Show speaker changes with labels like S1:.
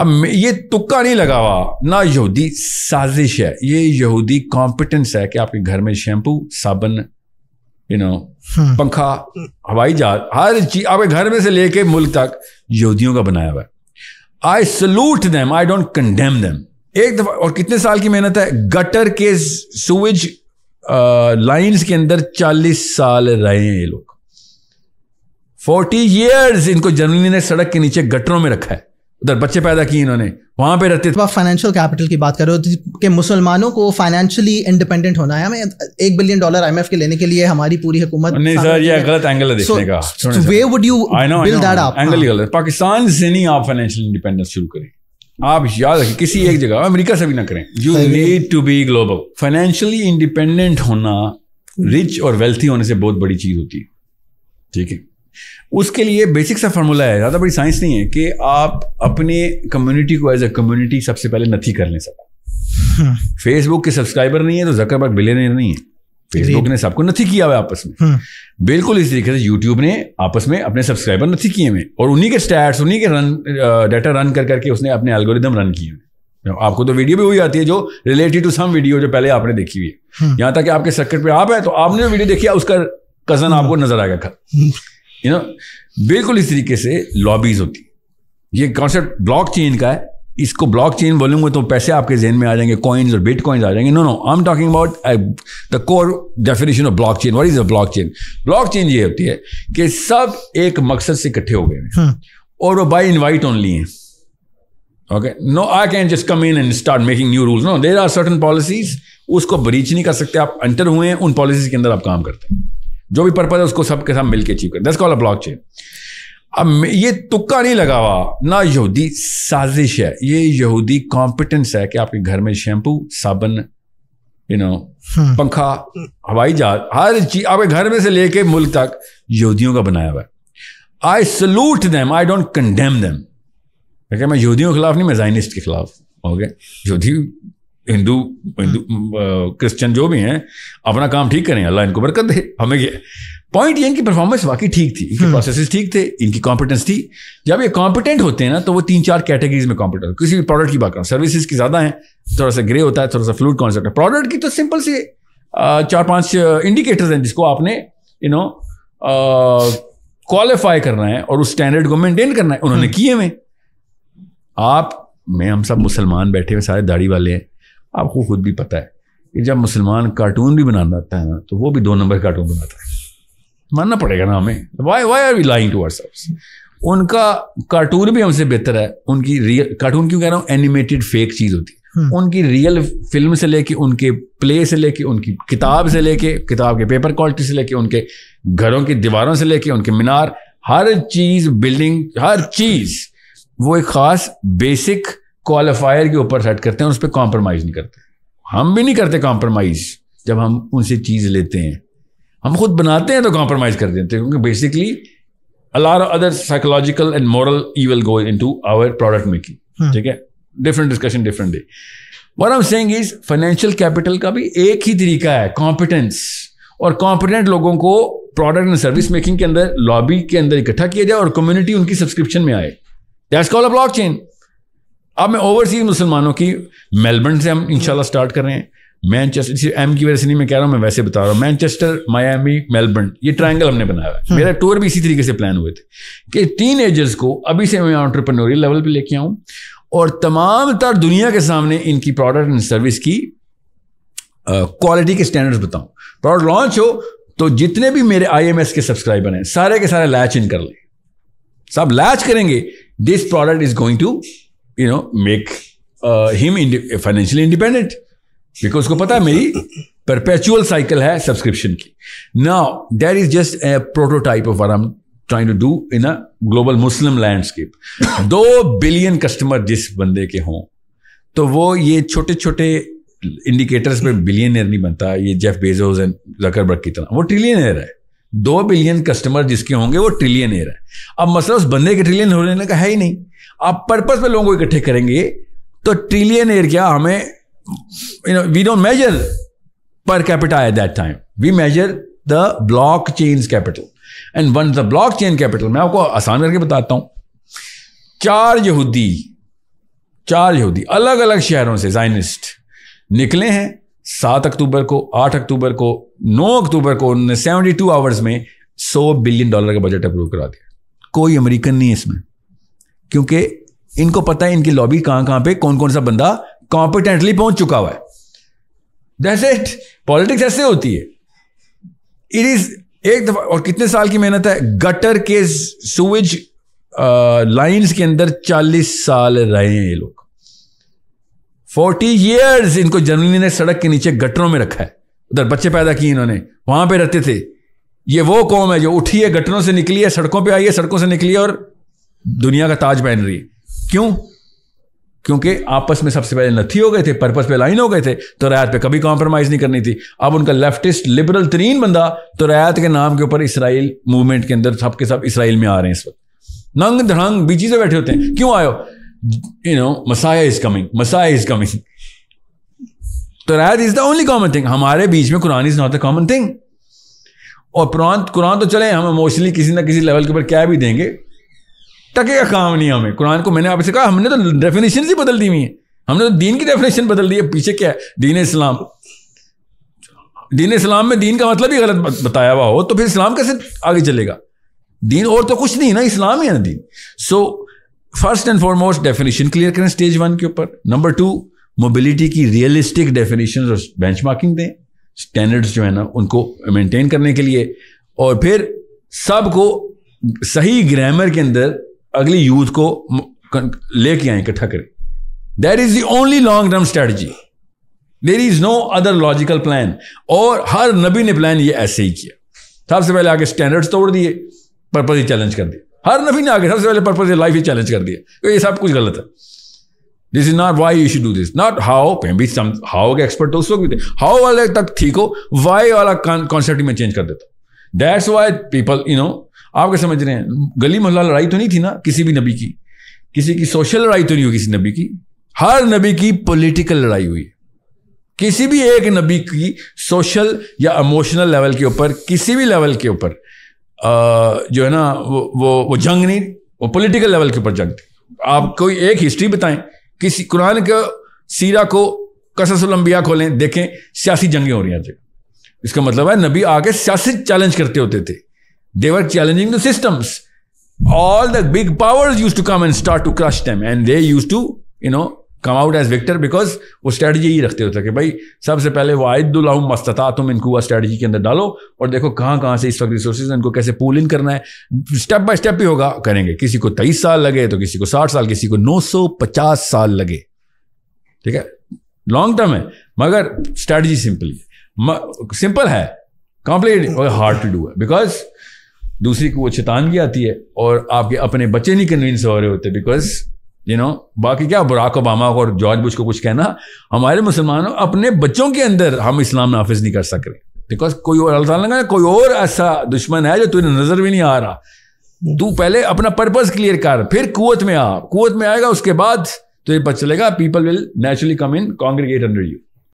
S1: अब ये तुक्का नहीं लगा हुआ ना यहूदी साजिश है ये यहूदी कॉम्पिटेंस है कि आपके घर में शैम्पू साबन यू नो पंखा हवाई जहाज हर चीज आपके घर में से लेके मुल्क तक यहूदियों का बनाया हुआ है I salute them I don't condemn them एक दफा और कितने साल की मेहनत है गटर के सुविज लाइंस के अंदर 40 साल रहे हैं ये लोग 40 इयर्स इनको जर्मनी ने सड़क के नीचे गटरों में रखा है उधर बच्चे पैदा किए इन्होंने वहां पे रहते थे फाइनेंशियल कैपिटल की बात करो कि मुसलमानों को फाइनेंशियली इंडिपेंडेंट होना है हमें एक बिलियन डॉलर आई के लेने के लिए हमारी पूरी हुकूमत नहीं सर ये गलत एंगल है देखने का way would you build that up angle गलत पाकिस्तान से नहीं आप फाइनेंशियल इंडिपेंडेंस शुरू करें आप याद रखें किसी एक जगह अमेरिका से भी ना करें you need to be global financially independent होना रिच और वेल्थी होने से बहुत बड़ी चीज होती है ठीक है उसके लिए बेसिक सा फार्मूला है ज़्यादा बड़ी साइंस नहीं है कि आप अपने कम्युनिटी को एज ए कम्युनिटी सबसे पहले नथी कर लें सब फेसबुक के सब्सक्राइबर नहीं है तो जकर बाग बिलियनर नहीं है फेसबुक ने सबको नथी किया हुआ आपस में हम्म। बिल्कुल इसी तरीके से यूट्यूब ने आपस में अपने सब्सक्राइबर नथी किए हुए और उन्हीं के स्टैट्स उन्हीं के रन डाटा रन कर करके उसने अपने एल्गोरिदम रन किए हुए आपको तो वीडियो भी वही आती है जो रिलेटेड टू सम वीडियो जो पहले आपने देखी हुई है हम्म। यहाँ तक कि आपके सर्किट पे आप है तो आपने वीडियो देखी उसका कजन हम्म। आपको नजर आएगा यू नो बिल्कुल इस तरीके से लॉबीज होती ये कॉन्सेप्ट ब्लॉक चेन का है इसको ब्लॉक चेन बोलूंगा तो पैसे आपके जहन में आ जाएंगे कॉइन्स और बिट कॉइन्स आ जाएंगे no no I am talking about the core definition of blockchain what is a blockchain blockchain ये होती है कि सब एक मकसद से इकट्ठे हो गए हैं हम्म। और वो बाई इन्वाइट ओनली हैं okay no I can just come in and start making new rules no there are certain policies उसको ब्रीच नहीं कर सकते आप एंटर हुए हैं उन पॉलिसीज के अंदर आप काम करते हैं जो भी पर्पज है उसको सबके साथ मिलकर अचीव कर दस कॉल ब्लॉक चेन अब ये तुक्का नहीं लगा हुआ ना यहूदी साजिश है ये यहूदी कॉम्पिटेंस है कि आपके घर में शैम्पू साबुन यू नो hmm. पंखा हवाई जहाज हर चीज आपके घर में से लेके मुल्क तक यहूदियों का बनाया हुआ है I salute them I don't condemn them मैं यहूदियों के खिलाफ नहीं मैं जाइनिस्ट के खिलाफ हो गए यहूदी हिंदू हिंदू हम्म। क्रिश्चियन जो भी हैं अपना काम ठीक करें अल्लाह इनको बरकत दे हमें पॉइंट ये इनकी परफॉर्मेंस वाकई ठीक थी इनके प्रोसेस हम्म। ठीक थे इनकी कॉम्पिटेंस थी जब ये कॉम्पिटेंट होते हैं ना तो वो तीन चार कैटेगरीज में कॉम्पिटेंट किसी भी प्रोडक्ट की बात करें सर्विसेज की ज़्यादा है थोड़ा सा ग्रे होता है थोड़ा सा फ्लूड कॉन्सेप्ट है प्रोडक्ट की तो सिंपल से चार पांच इंडिकेटर्स हैं जिसको आपने यू नो क्वालिफाई करना है और उस स्टैंडर्ड को मेंटेन करना है उन्होंने हम्म। किए हुए आप मैं हम सब मुसलमान बैठे हुए सारे दाढ़ी वाले हैं आपको खुद भी पता है कि जब मुसलमान कार्टून भी बनाना आता है ना तो वो भी दो नंबर कार्टून बनाता है मानना पड़ेगा ना हमें why why are we lying to our उनका कार्टून भी हमसे बेहतर है उनकी रियल कार्टून क्यों कह रहा हूँ एनिमेटेड फेक चीज़ होती है हम्म। उनकी रियल फिल्म से लेके उनके प्ले से लेके उनकी किताब से लेके किताब के पेपर क्वालिटी से लेके उनके घरों की दीवारों से लेके उनके मीनार हर चीज बिल्डिंग हर चीज वो एक खास बेसिक क्वालिफायर के ऊपर सेट करते हैं उस पर कॉम्प्रोमाइज़ नहीं करते हम भी नहीं करते कॉम्प्रोमाइज़ जब हम उनसे चीज़ लेते हैं हम खुद बनाते हैं तो कॉम्प्रोमाइज़ कर देते हैं क्योंकि basically all our other psychological and moral evil go into our product making ठीक है डिफरेंट डिस्कशन डिफरेंट डे वर हम सेंग इज फाइनेंशियल कैपिटल का भी एक ही तरीका है कॉम्पिटेंस और कॉम्पिटेंट लोगों को प्रोडक्ट एंड सर्विस मेकिंग के अंदर लॉबी के अंदर इकट्ठा किया जाए और कम्युनिटी उनकी सब्सक्रिप्शन में आए that's call a blockchain अब मैं ओवरसीज मुसलमानों की मेलबर्न से हम इनशाला स्टार्ट कर रहे हैं मैनचेस्टर एम की वजह से नहीं मैं कह रहा हूँ मैं वैसे बता रहा हूँ मैनचेस्टर मायामी मेलबर्न ये ट्रायंगल हमने बनाया है मेरा टूर भी इसी तरीके से प्लान हुए थे कि टीन एजर्स को अभी से मैं ऑन्टरप्रनोरियल लेवल पे लेके आऊँ और तमाम तर दुनिया के सामने इनकी प्रोडक्ट एंड सर्विस की क्वालिटी के स्टैंडर्ड्स बताऊं प्रोडक्ट लॉन्च हो तो जितने भी मेरे आई के सब्सक्राइबर हैं सारे के सारे लैच इन कर लें सब लैच करेंगे this product is going to you know make him financially independent because उसको पता है मेरी परपेचुअल साइकिल है सब्सक्रिप्शन की now that is just a prototype of are am trying to do in a global Muslim landscape दो billion customer जिस बंदे के हों तो वो ये छोटे छोटे इंडिकेटर्स पे बिलियनियर नहीं बनता ये जेफ बेजोस एंड जकरबर्ग की तरह वो ट्रिलियनियर है दो बिलियन कस्टमर जिसके होंगे वो ट्रिलियन एयर है अब मसला उस बंदे के ट्रिलियन होने का है ही नहीं आप पर्पज पे लोगों को इकट्ठे करेंगे तो ट्रिलियन एयर क्या हमें you know we don't measure per capita at that time we measure the blockchains capital and one the blockchain capital मैं आपको आसान करके बताता हूं चार यहूदी चार यहूदी अलग अलग शहरों से जाइनिस्ट निकले हैं सात अक्टूबर को आठ अक्टूबर को नौ अक्टूबर को उन्होंने सेवेंटी टू आवर्स में सौ बिलियन डॉलर का बजट अप्रूव करा दिया कोई अमेरिकन नहीं इसमें क्योंकि इनको पता है इनकी लॉबी कहां कहां पे कौन कौन सा बंदा कॉम्पिटेंटली पहुंच चुका हुआ है दैट्स इट पॉलिटिक्स ऐसे होती है इट इज एक दफा और कितने साल की मेहनत है गटर के सुविज लाइंस uh, के अंदर चालीस साल रहे हैं ये लोग फोर्टी ईयर्स इनको जर्मनी ने सड़क के नीचे गटरों में रखा है उधर बच्चे पैदा किए इन्होंने वहां पे रहते थे ये वो कौम है जो उठी है गटरों से निकली है सड़कों पे आई है सड़कों से निकली है और दुनिया का ताज पहन रही है क्यों क्योंकि आपस में सबसे पहले नथी हो गए थे पर्पस पे लाइन हो गए थे तो रायत पे कभी कॉम्प्रोमाइज नहीं करनी थी अब उनका लेफ्टिस्ट लिबरल तरीन बंदा तो रायत के नाम के ऊपर इसराइल मूवमेंट के अंदर सबके सब इसराइल में आ रहे हैं इस वक्त नंग धड़ंग बीची से बैठे होते हैं क्यों आयो you know Messiah is coming Messiah is coming तो रायत is the only common thing हमारे बीच में Quran is not the common thing और कुरान कुरान तो चले हम इमोशनली किसी ना किसी लेवल के ऊपर क्या भी देंगे टके का काम नहीं हमें कुरान को मैंने आपसे कहा हमने तो डेफिनेशन ही बदल दी हुई है हमने तो दीन की डेफिनेशन बदल दी है पीछे क्या है दीन इस्लाम दीन इस्लाम में दीन का मतलब ही गलत बताया हुआ हो तो फिर इस्लाम कैसे आगे चलेगा दीन और तो कुछ नहीं ना इस्लाम ही है ना दीन so so, first and foremost definition clear करें स्टेज वन के ऊपर नंबर टू मोबिलिटी की रियलिस्टिक डेफिनेशन और बेंचमार्किंग दें स्टैंडर्ड्स जो है ना उनको मेंटेन करने के लिए और फिर सबको सही ग्रामर के अंदर अगली यूथ को लेके आए इकट्ठा करें that is the only long term strategy there is no other logical plan और हर नबी ने प्लान ये ऐसे ही किया सबसे पहले आगे स्टैंडर्ड्स तोड़ दिए पर्पज चैलेंज कर दिया हर नबी ने आगे सबसे पहले पर्पज लाइफ ही चैलेंज कर दिया ये सब कुछ गलत है this is not why you should do this not how भी सम हाउ के एक्सपर्ट तो उसको हाउ वाले तक ठीक हो वाई वाला कॉन्सेप्ट में चेंज कर देता that's why people you know आप क्या समझ रहे हैं गली मोहल्ला लड़ाई तो नहीं थी ना किसी भी नबी की किसी की सोशल लड़ाई तो नहीं हुई किसी नबी की हर नबी की पोलिटिकल लड़ाई हुई किसी भी एक नबी की सोशल या इमोशनल लेवल के ऊपर किसी भी लेवल के ऊपर जो है ना वो वो, वो जंग नहीं वो पॉलिटिकल लेवल के ऊपर जंग थी आप कोई एक हिस्ट्री बताएं किसी कुरान के सीरा को कससलम्बिया खोलें देखें सियासी जंगें हो रही हैं इसका मतलब है नबी आके सियासी चैलेंज करते होते थे they were challenging the systems all the big powers used to come and start to crush them and they used to you know come out as victor because वो स्ट्रेटजी ही रखते होते कि भाई सबसे पहले वो आयदुल्लाह मस्तता तुम इनको वह स्ट्रेटजी के अंदर डालो और देखो कहाँ कहाँ से इस वक्त रिसोर्सेज इनको कैसे पूल इन करना है स्टेप बाय स्टेप ही होगा करेंगे किसी को तेईस साल लगे तो किसी को साठ साल किसी को नौ सौ पचास साल लगे ठीक है लॉन्ग टर्म है मगर स्ट्रेटजी सिंपल है सिंपल है कॉम्प्लीट और हार्ड टू डू है बिकॉज दूसरी को वो चेतानगी आती है और आपके अपने बच्चे नहीं कन्विंस हो रहे होते बिकॉज यू नो बाकी क्या बराक ओबामा और जॉर्ज बुश को कुछ कहना हमारे मुसलमानों अपने बच्चों के अंदर हम इस्लाम नाफिज नहीं कर सक रहे बिकॉज कोई और अल्लाह ताला ने कोई और ऐसा दुश्मन है जो तुझे नजर भी नहीं आ रहा तू पहले अपना पर्पज क्लियर कर फिर कुत में आ कुत में आएगा उसके बाद ये पता चलेगा people will naturally come in congregate under you